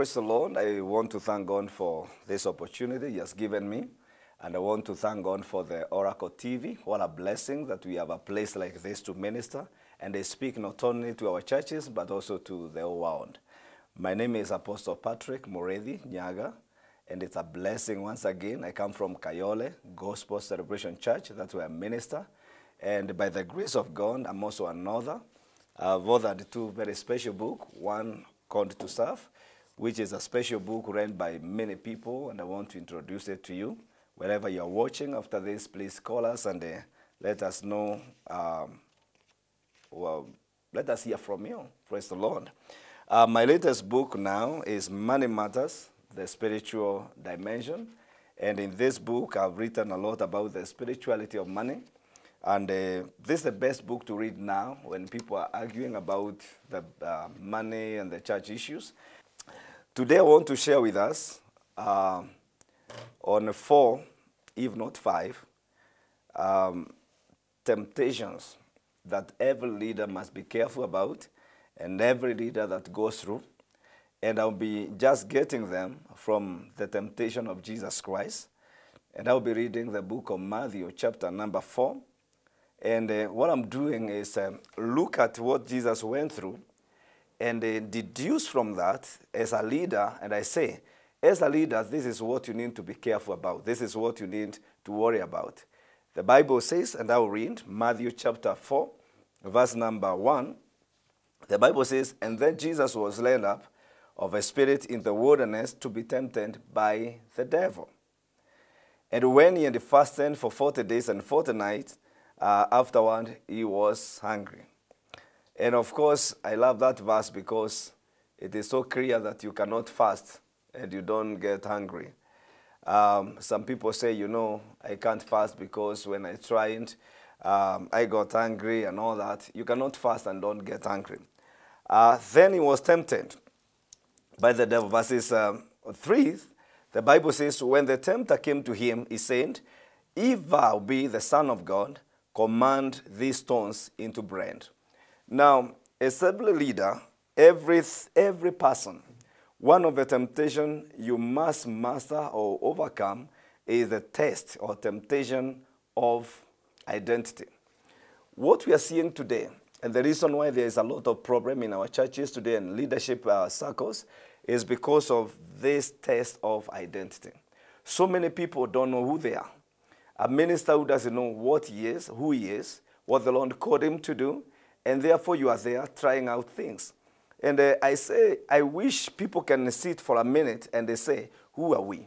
Praise the Lord. I want to thank God for this opportunity He has given me. And I want to thank God for the Oracle TV. What a blessing that we have a place like this to minister. And they speak not only to our churches, but also to the world. My name is Apostle Patrick Moredi Nyaga. And it's a blessing once again. I come from Kayole Gospel Celebration Church. That's where I minister. And by the grace of God, I'm also another. I've authored two very special books, one called to serve, which is a special book read by many people, and I want to introduce it to you. Wherever you're watching after this, please call us and uh, let us know, um, well, let us hear from you. Praise the Lord. Uh, my latest book now is Money Matters, The Spiritual Dimension. And in this book, I've written a lot about the spirituality of money. And uh, this is the best book to read now when people are arguing about the uh, money and the church issues. Today I want to share with us uh, on four, if not five, um, temptations that every leader must be careful about and every leader that goes through. And I'll be just getting them from the temptation of Jesus Christ. And I'll be reading the book of Matthew, chapter number four. And uh, what I'm doing is um, look at what Jesus went through and uh, deduce from that as a leader, and I say, as a leader, this is what you need to be careful about. This is what you need to worry about. The Bible says, and I will read Matthew chapter 4, verse number 1. The Bible says, And then Jesus was led up of a spirit in the wilderness to be tempted by the devil. And when he had fasted for 40 days and 40 nights, uh, afterward he was hungry. And of course, I love that verse because it is so clear that you cannot fast and you don't get hungry. Um, some people say, you know, I can't fast because when I tried, um, I got angry and all that. You cannot fast and don't get angry. Uh, then he was tempted by the devil. Verses um, 3, the Bible says, When the tempter came to him, he said, If thou be the Son of God, command these stones into bread. Now, every leader, every, every person, one of the temptation you must master or overcome is the test or temptation of identity. What we are seeing today, and the reason why there is a lot of problem in our churches today and leadership uh, circles, is because of this test of identity. So many people don't know who they are. A minister who doesn't know what he is, who he is, what the Lord called him to do, and therefore you are there trying out things. And uh, I say, I wish people can sit for a minute and they say, Who are we?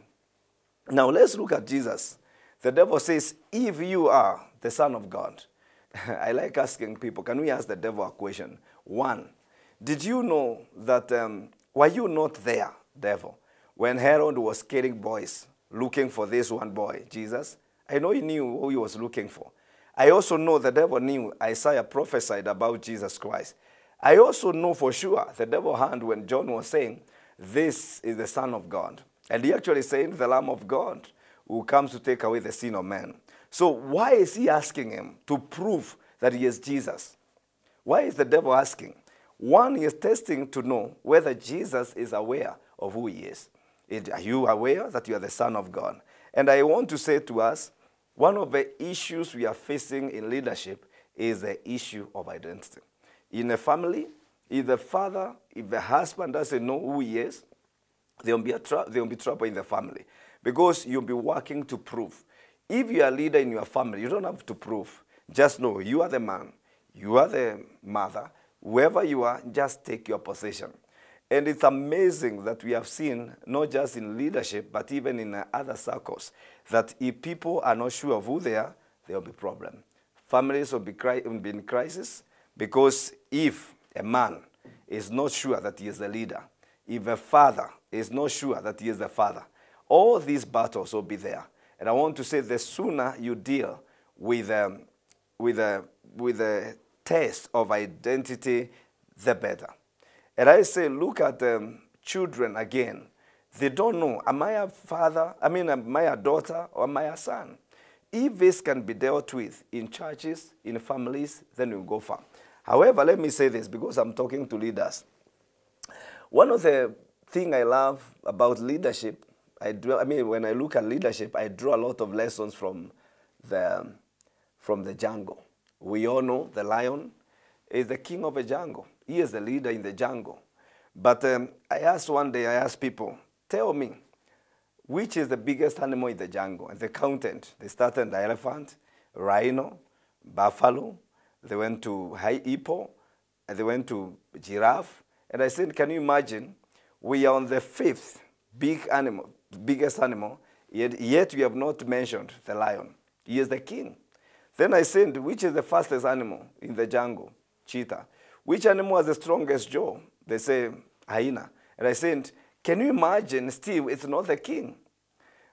Now let's look at Jesus. The devil says, If you are the Son of God, I like asking people, can we ask the devil a question? One, did you know that, um, were you not there, devil, when Herod was killing boys looking for this one boy, Jesus? I know he knew who he was looking for. I also know the devil knew Isaiah prophesied about Jesus Christ. I also know for sure the devil hand when John was saying, This is the Son of God. And he actually saying, The Lamb of God who comes to take away the sin of man. So why is he asking him to prove that he is Jesus? Why is the devil asking? One is testing to know whether Jesus is aware of who he is. Are you aware that you are the Son of God? And I want to say to us one of the issues we are facing in leadership is the issue of identity. In a family, if the father, if the husband doesn't know who he is, there will be, there will be trouble in the family because you'll be working to prove. If you are a leader in your family, you don't have to prove. Just know you are the man, you are the mother, whoever you are, just take your position. And it's amazing that we have seen, not just in leadership, but even in other circles, that if people are not sure of who they are, there will be problem. Families will be, cri will be in crisis because if a man is not sure that he is the leader, if a father is not sure that he is the father, all these battles will be there. And I want to say the sooner you deal with a um, with a, with a test of identity, the better. And I say, look at them, children again. They don't know, am I a father? I mean, am I a daughter or am I a son? If this can be dealt with in churches, in families, then we'll go far. However, let me say this because I'm talking to leaders. One of the things I love about leadership, I, I mean, when I look at leadership, I draw a lot of lessons from the, from the jungle. We all know the lion is the king of a jungle. He is the leader in the jungle. But um, I asked one day, I asked people, tell me, which is the biggest animal in the jungle? And they counted. They started the elephant, rhino, buffalo. They went to high hippo, and they went to giraffe. And I said, can you imagine? We are on the fifth big animal, biggest animal, yet, yet we have not mentioned the lion. He is the king. Then I said, which is the fastest animal in the jungle? Cheetah. Which animal has the strongest jaw? They say, hyena. And I said, can you imagine, Steve, it's not the king.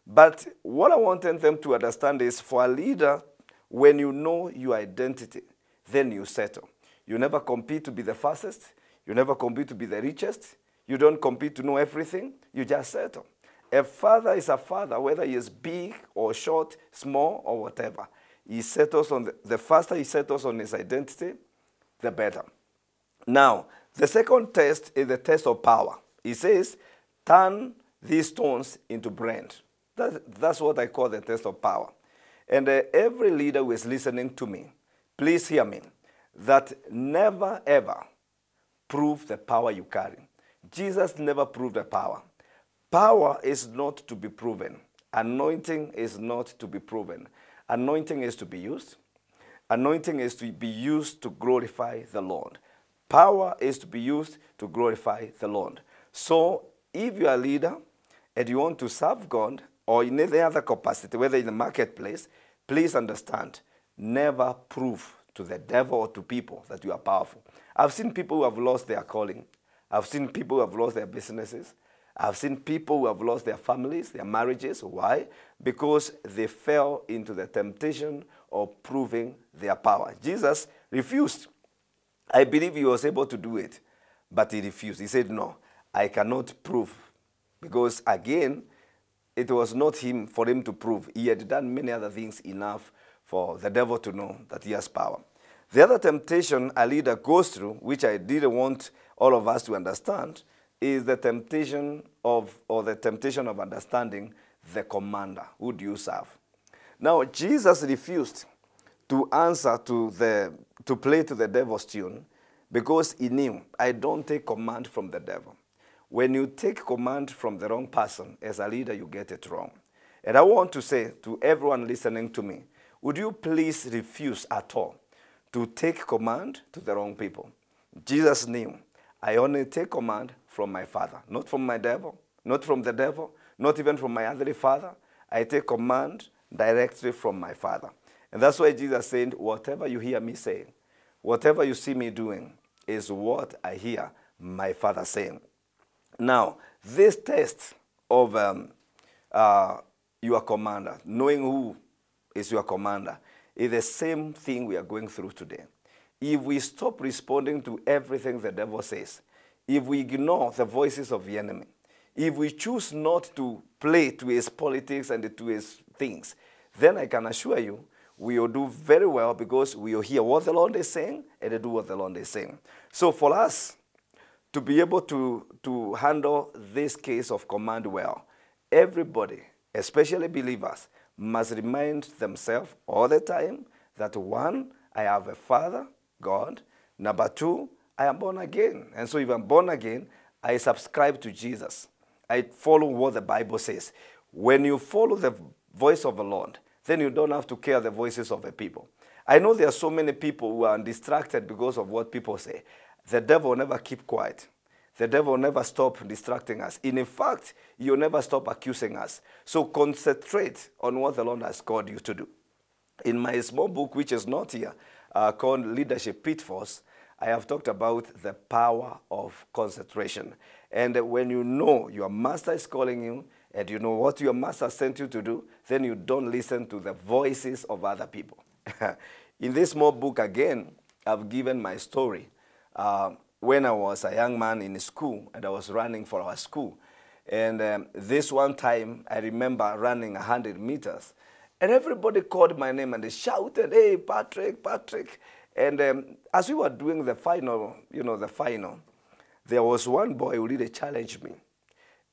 But what I wanted them to understand is for a leader, when you know your identity, then you settle. You never compete to be the fastest. You never compete to be the richest. You don't compete to know everything. You just settle. A father is a father, whether he is big or short, small or whatever. He settles on the, the faster he settles on his identity, the better. Now, the second test is the test of power. It says, turn these stones into bread. That, that's what I call the test of power. And uh, every leader who is listening to me, please hear me, that never ever prove the power you carry. Jesus never proved the power. Power is not to be proven. Anointing is not to be proven. Anointing is to be used. Anointing is to be used to glorify the Lord. Power is to be used to glorify the Lord. So if you are a leader and you want to serve God or in any other capacity, whether in the marketplace, please understand, never prove to the devil or to people that you are powerful. I've seen people who have lost their calling. I've seen people who have lost their businesses. I've seen people who have lost their families, their marriages. Why? Because they fell into the temptation of proving their power. Jesus refused. I believe he was able to do it, but he refused. He said, No, I cannot prove. Because again, it was not him for him to prove. He had done many other things enough for the devil to know that he has power. The other temptation a leader goes through, which I didn't want all of us to understand, is the temptation of, or the temptation of understanding the commander. Who do you serve? Now, Jesus refused to answer to the to play to the devil's tune because he knew I don't take command from the devil. When you take command from the wrong person, as a leader, you get it wrong. And I want to say to everyone listening to me, would you please refuse at all to take command to the wrong people? Jesus knew I only take command from my father, not from my devil, not from the devil, not even from my earthly father. I take command directly from my father. And that's why Jesus said, Whatever you hear me saying, whatever you see me doing, is what I hear my Father saying. Now, this test of um, uh, your commander, knowing who is your commander, is the same thing we are going through today. If we stop responding to everything the devil says, if we ignore the voices of the enemy, if we choose not to play to his politics and to his things, then I can assure you we will do very well because we will hear what the Lord is saying and do what the Lord is saying. So for us to be able to, to handle this case of command well, everybody, especially believers, must remind themselves all the time that one, I have a father, God. Number two, I am born again. And so if I'm born again, I subscribe to Jesus. I follow what the Bible says. When you follow the voice of the Lord, then you don't have to care the voices of the people. I know there are so many people who are distracted because of what people say. The devil never keep quiet. The devil never stop distracting us. In fact, you never stop accusing us. So concentrate on what the Lord has called you to do. In my small book, which is not here, uh, called Leadership Pitfalls, I have talked about the power of concentration. And when you know your master is calling you, and you know what your master sent you to do, then you don't listen to the voices of other people. In this small book, again, I've given my story. Uh, when I was a young man in school and I was running for our school, and um, this one time I remember running 100 meters, and everybody called my name and they shouted, "Hey, Patrick, Patrick!" And um, as we were doing the final, you know, the final, there was one boy who really challenged me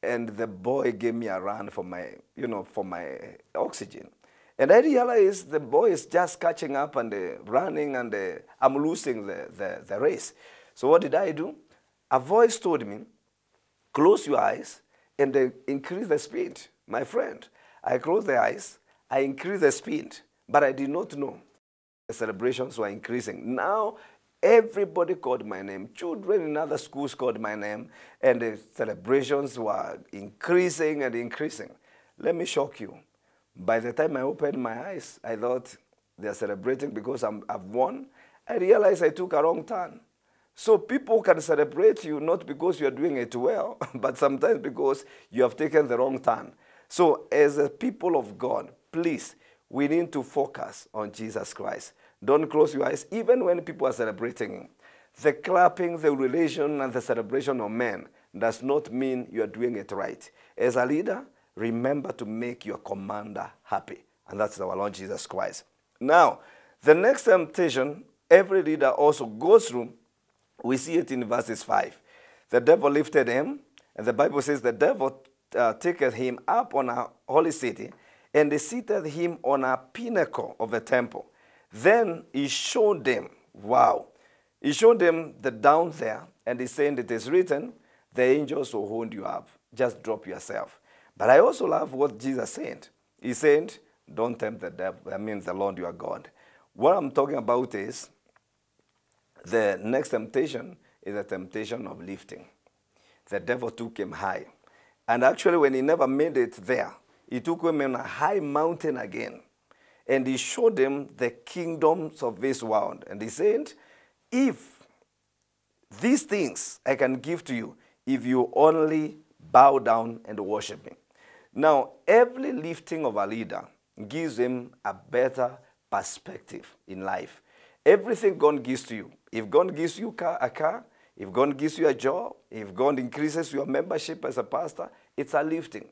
and the boy gave me a run for my, you know, for my oxygen. And I realized the boy is just catching up and uh, running and uh, I'm losing the, the, the race. So what did I do? A voice told me, close your eyes and uh, increase the speed, my friend. I closed the eyes, I increased the speed, but I did not know the celebrations were increasing. Now Everybody called my name. Children in other schools called my name, and the celebrations were increasing and increasing. Let me shock you. By the time I opened my eyes, I thought they're celebrating because i have won. I realized I took a wrong turn. So people can celebrate you not because you're doing it well, but sometimes because you have taken the wrong turn. So, as a people of God, please, we need to focus on Jesus Christ. Don't close your eyes, even when people are celebrating. The clapping, the relation, and the celebration of men does not mean you are doing it right. As a leader, remember to make your commander happy. And that's our Lord Jesus Christ. Now, the next temptation every leader also goes through, we see it in verses 5. The devil lifted him, and the Bible says the devil uh, taketh him up on a holy city, and they seated him on a pinnacle of the temple then he showed them, wow, he showed them the down there, and he's saying, It is written, the angels will hold you up. Just drop yourself. But I also love what Jesus said. He said, Don't tempt the devil. That means the Lord your God. What I'm talking about is the next temptation is a temptation of lifting. The devil took him high. And actually, when he never made it there, he took him on a high mountain again and he showed them the kingdoms of this world. And he said, If these things I can give to you, if you only bow down and worship me. Now, every lifting of a leader gives him a better perspective in life. Everything God gives to you, if God gives you a car, if God gives you a job, if God increases your membership as a pastor, it's a lifting.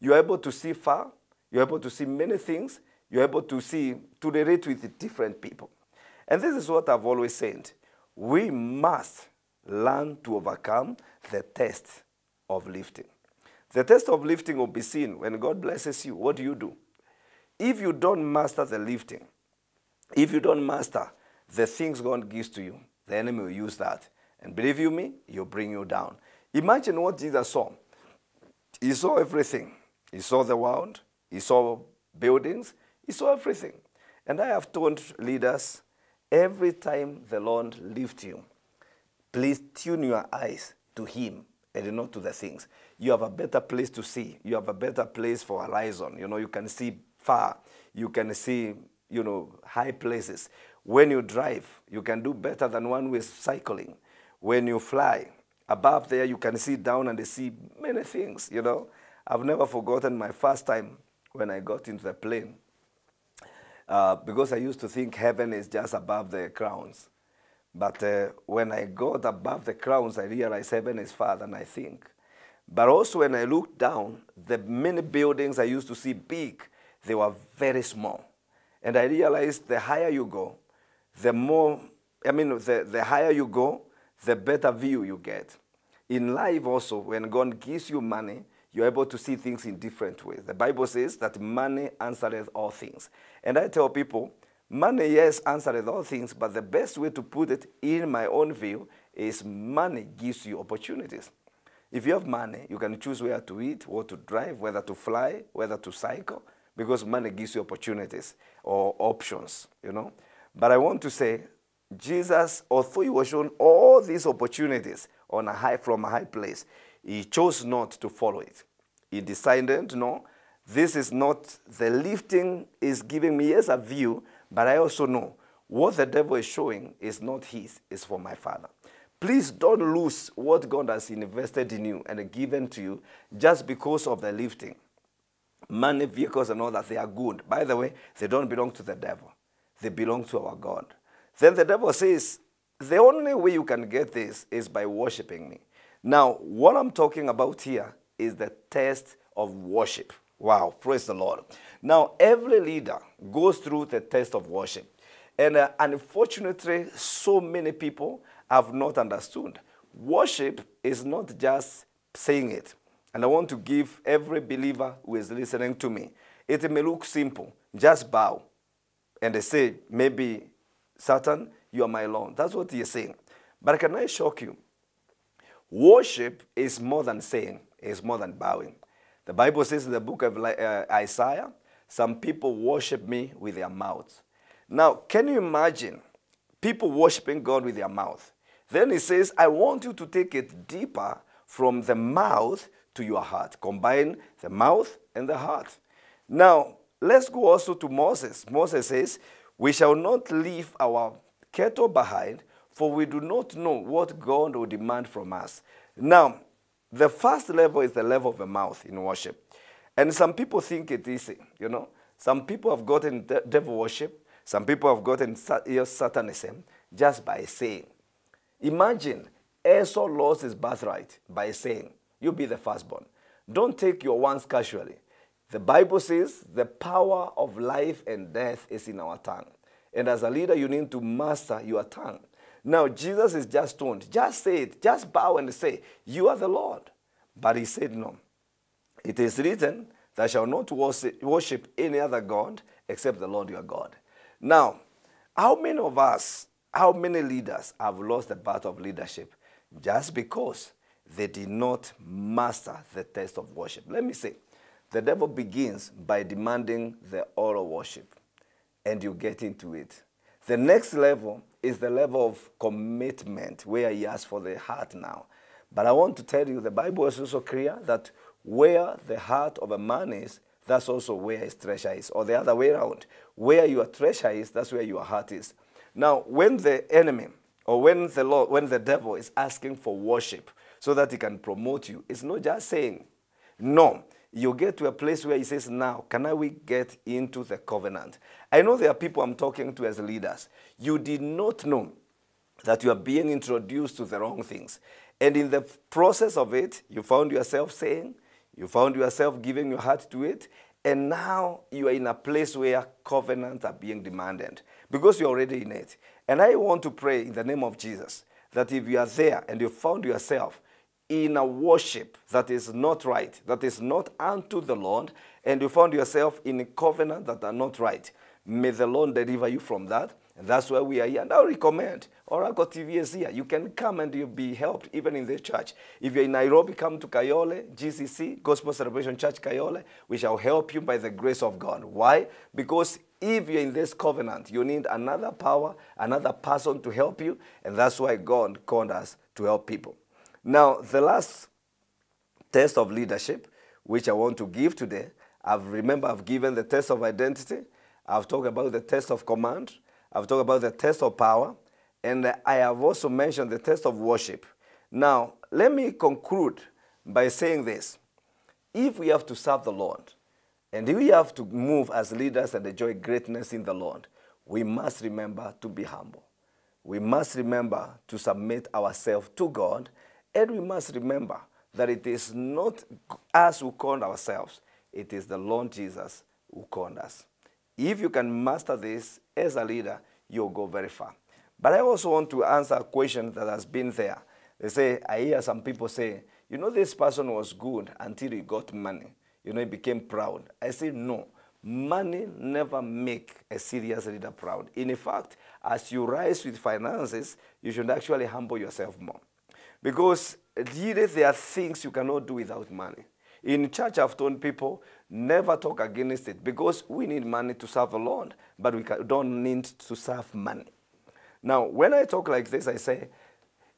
You're able to see far, you're able to see many things, you're able to see, to relate with different people. And this is what I've always said. We must learn to overcome the test of lifting. The test of lifting will be seen when God blesses you. What do you do? If you don't master the lifting, if you don't master the things God gives to you, the enemy will use that. And believe you me, he'll bring you down. Imagine what Jesus saw. He saw everything. He saw the world. He saw buildings. He saw everything. And I have told leaders every time the Lord lifts you, please tune your eyes to Him and not to the things. You have a better place to see. You have a better place for horizon. You know, you can see far. You can see, you know, high places. When you drive, you can do better than one with cycling. When you fly, above there you can see down and see many things, you know. I've never forgotten my first time when I got into the plane uh, because I used to think heaven is just above the crowns. But uh, when I got above the crowns, I realized heaven is far than I think. But also, when I looked down, the many buildings I used to see big, they were very small. And I realized the higher you go, the more, I mean, the, the higher you go, the better view you get. In life, also, when God gives you money, you're able to see things in different ways. The Bible says that money answereth all things. And I tell people, money, yes, answereth all things, but the best way to put it, in my own view, is money gives you opportunities. If you have money, you can choose where to eat, what to drive, whether to fly, whether to cycle, because money gives you opportunities or options, you know. But I want to say, Jesus, although he was shown all these opportunities on a high, from a high place, he chose not to follow it. He decided, no, this is not the lifting is giving me, yes, a view, but I also know what the devil is showing is not his, it's for my father. Please don't lose what God has invested in you and given to you just because of the lifting. Money, vehicles, and all that, they are good. By the way, they don't belong to the devil, they belong to our God. Then the devil says, The only way you can get this is by worshiping me. Now, what I'm talking about here is the test of worship. Wow, praise the Lord. Now, every leader goes through the test of worship. And uh, unfortunately, so many people have not understood. Worship is not just saying it. And I want to give every believer who is listening to me, it may look simple, just bow. And they say, maybe, Satan, you are my Lord. That's what he is saying. But can I shock you? Worship is more than saying, it's more than bowing. The Bible says in the book of uh, Isaiah, some people worship me with their mouths. Now, can you imagine people worshiping God with their mouth? Then he says, I want you to take it deeper from the mouth to your heart. Combine the mouth and the heart. Now, let's go also to Moses. Moses says, We shall not leave our cattle behind, for we do not know what God will demand from us. Now, the first level is the level of the mouth in worship. And some people think it easy, you know. Some people have gotten de devil worship. Some people have gotten satanism just by saying. Imagine Esau lost his birthright by saying, you be the firstborn. Don't take your ones casually. The Bible says the power of life and death is in our tongue. And as a leader, you need to master your tongue. Now, Jesus is just stoned. Just say it. Just bow and say, You are the Lord. But he said, No. It is written, Thou shalt not worship any other God except the Lord your God. Now, how many of us, how many leaders have lost the battle of leadership just because they did not master the test of worship? Let me say, the devil begins by demanding the oral worship, and you get into it. The next level is the level of commitment where he asks for the heart now. But I want to tell you the Bible is also clear that where the heart of a man is, that's also where his treasure is. Or the other way around, where your treasure is, that's where your heart is. Now, when the enemy or when the Lord, when the devil is asking for worship so that he can promote you, it's not just saying no you get to a place where he says, Now, can we get into the covenant? I know there are people I'm talking to as leaders. You did not know that you are being introduced to the wrong things. And in the process of it, you found yourself saying, you found yourself giving your heart to it, and now you are in a place where covenants are being demanded because you're already in it. And I want to pray in the name of Jesus that if you are there and you found yourself in a worship that is not right, that is not unto the Lord, and you found yourself in a covenant that are not right. May the Lord deliver you from that. And that's why we are here. And I recommend Oracle TV is here. You can come and you'll be helped even in the church. If you're in Nairobi, come to Kayole, GCC, Gospel Celebration Church Kayole. We shall help you by the grace of God. Why? Because if you're in this covenant, you need another power, another person to help you. And that's why God called us to help people. Now, the last test of leadership, which I want to give today, I've remember I've given the test of identity, I've talked about the test of command, I've talked about the test of power, and I have also mentioned the test of worship. Now, let me conclude by saying this. If we have to serve the Lord, and we have to move as leaders and enjoy greatness in the Lord, we must remember to be humble. We must remember to submit ourselves to God and we must remember that it is not us who called ourselves, it is the Lord Jesus who called us. If you can master this as a leader, you'll go very far. But I also want to answer a question that has been there. They say, I hear some people say, you know, this person was good until he got money. You know, he became proud. I say, no. Money never make a serious leader proud. In fact, as you rise with finances, you should actually humble yourself more. Because really there are things you cannot do without money. In church, I've told people, never talk against it because we need money to serve the Lord, but we don't need to serve money. Now, when I talk like this, I say,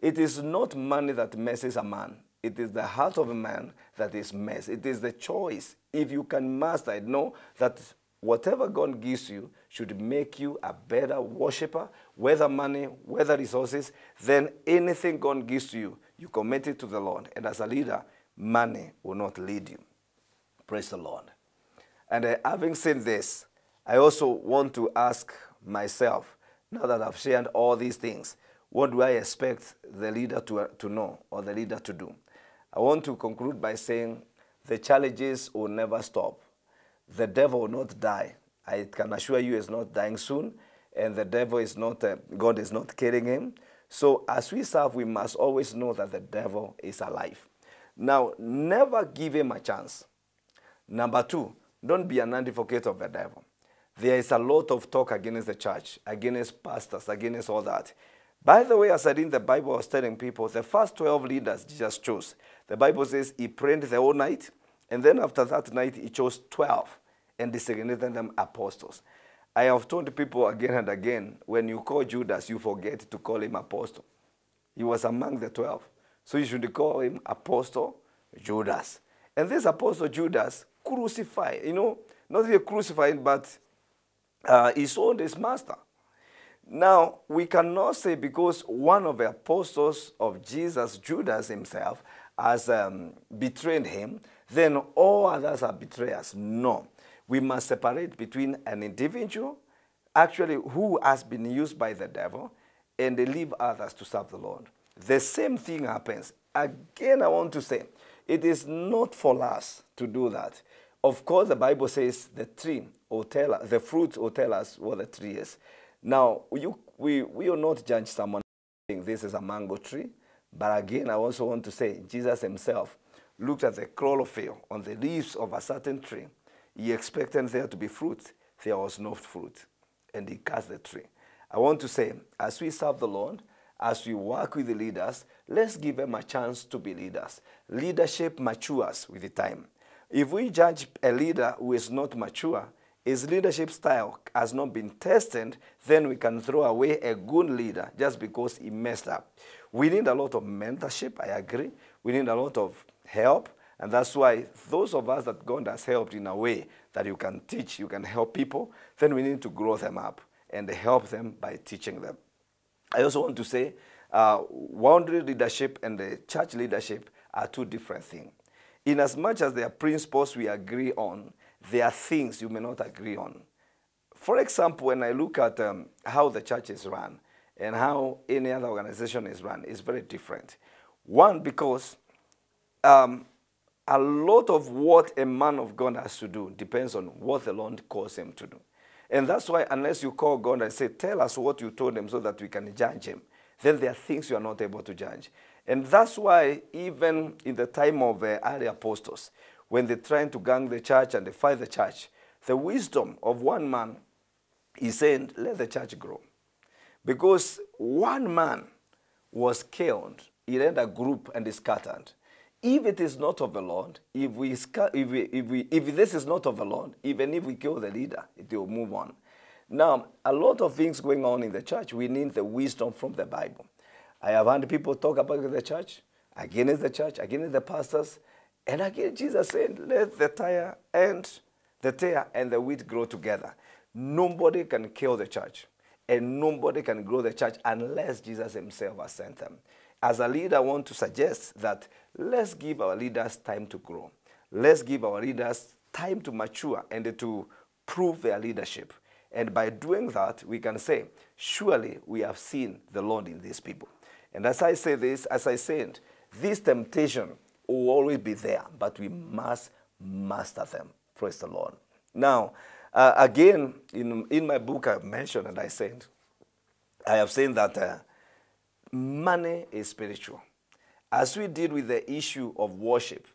it is not money that messes a man. It is the heart of a man that is messed. It is the choice. If you can master it, know that whatever God gives you, should make you a better worshiper, whether money, whether resources, than anything God gives to you. You commit it to the Lord. And as a leader, money will not lead you. Praise the Lord. And uh, having seen this, I also want to ask myself, now that I've shared all these things, what do I expect the leader to, uh, to know or the leader to do? I want to conclude by saying the challenges will never stop. The devil will not die I can assure you is not dying soon, and the devil is not, uh, God is not killing him. So as we serve, we must always know that the devil is alive. Now, never give him a chance. Number two, don't be an advocate of the devil. There is a lot of talk against the church, against pastors, against all that. By the way, as I read in the Bible, I was telling people the first 12 leaders Jesus chose. The Bible says he prayed the whole night, and then after that night, he chose 12 and designated them apostles. I have told people again and again, when you call Judas, you forget to call him apostle. He was among the 12. So you should call him apostle Judas. And this apostle Judas crucified, you know, not really crucified, but uh, he sold his master. Now, we cannot say because one of the apostles of Jesus, Judas himself, has um, betrayed him, then all others are betrayers. No. We must separate between an individual, actually who has been used by the devil, and leave others to serve the Lord. The same thing happens. Again, I want to say, it is not for us to do that. Of course, the Bible says the tree will tell us, the fruit will tell us what the tree is. Now, you, we, we will not judge someone saying this is a mango tree. But again, I also want to say Jesus himself looked at the chlorophyll on the leaves of a certain tree he expected there to be fruit. There was no fruit. And he cut the tree. I want to say, as we serve the Lord, as we work with the leaders, let's give them a chance to be leaders. Leadership matures with the time. If we judge a leader who is not mature, his leadership style has not been tested, then we can throw away a good leader just because he messed up. We need a lot of mentorship, I agree. We need a lot of help. And that's why those of us that God has helped in a way that you can teach, you can help people, then we need to grow them up and help them by teaching them. I also want to say uh, leadership and the church leadership are two different things. In as much as there are principles we agree on, there are things you may not agree on. For example, when I look at um, how the church is run and how any other organization is run, it's very different. One, because um, a lot of what a man of God has to do depends on what the Lord calls him to do. And that's why, unless you call God and say, Tell us what you told him so that we can judge him, then there are things you are not able to judge. And that's why, even in the time of the uh, early apostles, when they're trying to gang the church and they fight the church, the wisdom of one man is saying, Let the church grow. Because one man was killed, he led a group and is scattered if it is not of the Lord, if, we, if, we, if, we, if this is not of the Lord, even if we kill the leader, it will move on. Now, a lot of things going on in the church, we need the wisdom from the Bible. I have heard people talk about the church, against the church, against the pastors, and again Jesus said, let the tire and the tear and the wheat grow together. Nobody can kill the church, and nobody can grow the church unless Jesus himself has sent them as a leader, I want to suggest that let's give our leaders time to grow. Let's give our leaders time to mature and to prove their leadership. And by doing that, we can say, surely we have seen the Lord in these people. And as I say this, as I said, this temptation will always be there, but we must master them. Praise the Lord. Now, uh, again, in, in my book, I've mentioned and I said, I have said that uh, money is spiritual. As we deal with the issue of worship,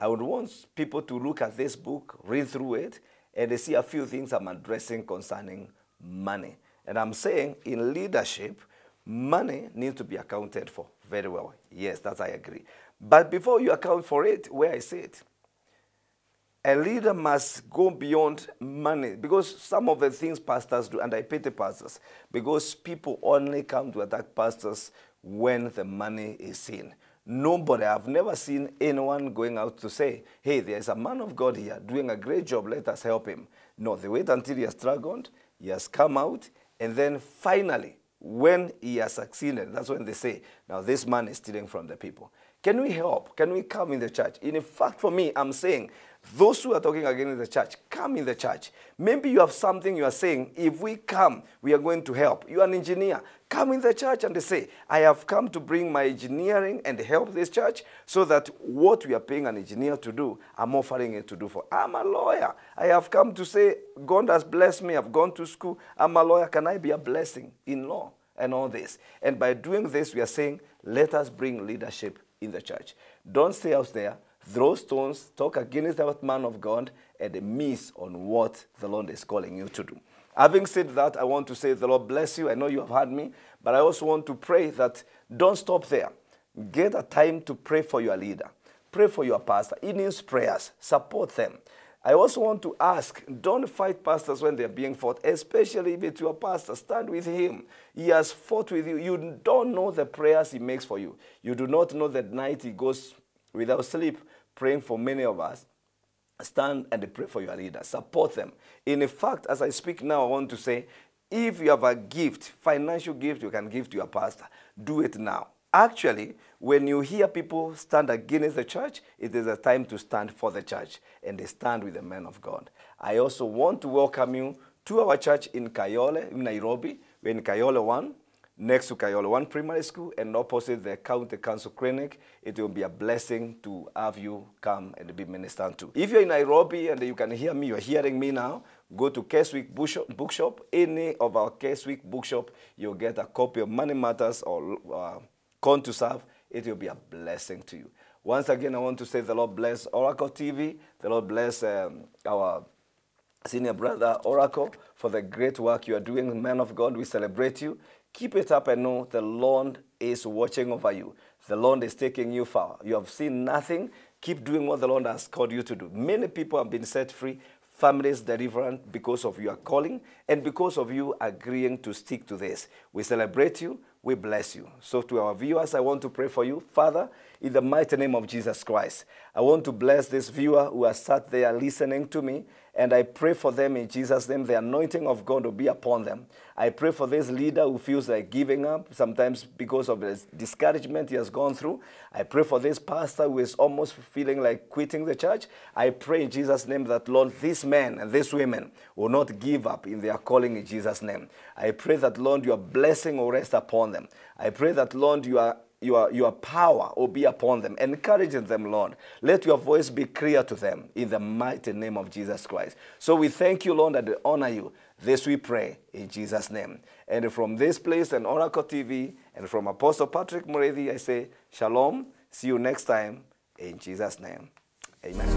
I would want people to look at this book, read through it, and they see a few things I'm addressing concerning money. And I'm saying in leadership, money needs to be accounted for. Very well. Yes, that I agree. But before you account for it, where I say it, a leader must go beyond money because some of the things pastors do, and I pity pastors, because people only come to attack pastors when the money is in. Nobody, I've never seen anyone going out to say, hey, there's a man of God here doing a great job, let us help him. No, they wait until he has struggled, he has come out, and then finally, when he has succeeded, that's when they say, now this man is stealing from the people. Can we help? Can we come in the church? in fact, for me, I'm saying those who are talking against the church, come in the church. Maybe you have something you are saying, if we come, we are going to help. You are an engineer. Come in the church and say, I have come to bring my engineering and help this church so that what we are paying an engineer to do, I'm offering it to do for. I'm a lawyer. I have come to say, God has blessed me. I've gone to school. I'm a lawyer. Can I be a blessing in law and all this? And by doing this, we are saying, let us bring leadership in the church. Don't stay out there. Throw stones talk against that man of God and miss on what the Lord is calling you to do. Having said that, I want to say the Lord bless you. I know you have heard me, but I also want to pray that don't stop there. Get a time to pray for your leader. Pray for your pastor. He needs prayers. Support them. I also want to ask don't fight pastors when they're being fought, especially if it's your pastor. Stand with him. He has fought with you. You don't know the prayers he makes for you. You do not know the night he goes without sleep praying for many of us. Stand and pray for your leaders. Support them. In fact, as I speak now, I want to say, if you have a gift, financial gift you can give to your pastor, do it now. Actually, when you hear people stand against the church, it is a time to stand for the church and they stand with the men of God. I also want to welcome you to our church in Kayole, in Nairobi. we in Kayole 1 next to Kayolo One Primary School and opposite the County Council Clinic. It will be a blessing to have you come and be ministered to. If you're in Nairobi and you can hear me, you're hearing me now, go to Keswick Bookshop, any of our Keswick Bookshop, you'll get a copy of Money Matters or uh, Corn to Serve. It will be a blessing to you. Once again, I want to say the Lord bless Oracle TV. The Lord bless um, our senior brother Oracle for the great work you are doing. Man of God, we celebrate you. Keep it up and know the Lord is watching over you. The Lord is taking you far. You have seen nothing. Keep doing what the Lord has called you to do. Many people have been set free, families delivered because of your calling and because of you agreeing to stick to this. We celebrate you. We bless you. So, to our viewers, I want to pray for you. Father, in the mighty name of Jesus Christ, I want to bless this viewer who has sat there listening to me, and I pray for them in Jesus' name. The anointing of God will be upon them. I pray for this leader who feels like giving up, sometimes because of the discouragement he has gone through. I pray for this pastor who is almost feeling like quitting the church. I pray in Jesus' name that, Lord, these men and these women will not give up in their calling in Jesus' name. I pray that, Lord, your blessing will rest upon them. I pray that, Lord, you are your, your power will be upon them, encouraging them, Lord. Let your voice be clear to them in the mighty name of Jesus Christ. So we thank you, Lord, and honor you this we pray in Jesus' name. And from this place and Oracle TV and from Apostle Patrick Morethi, I say shalom. See you next time in Jesus' name. Amen.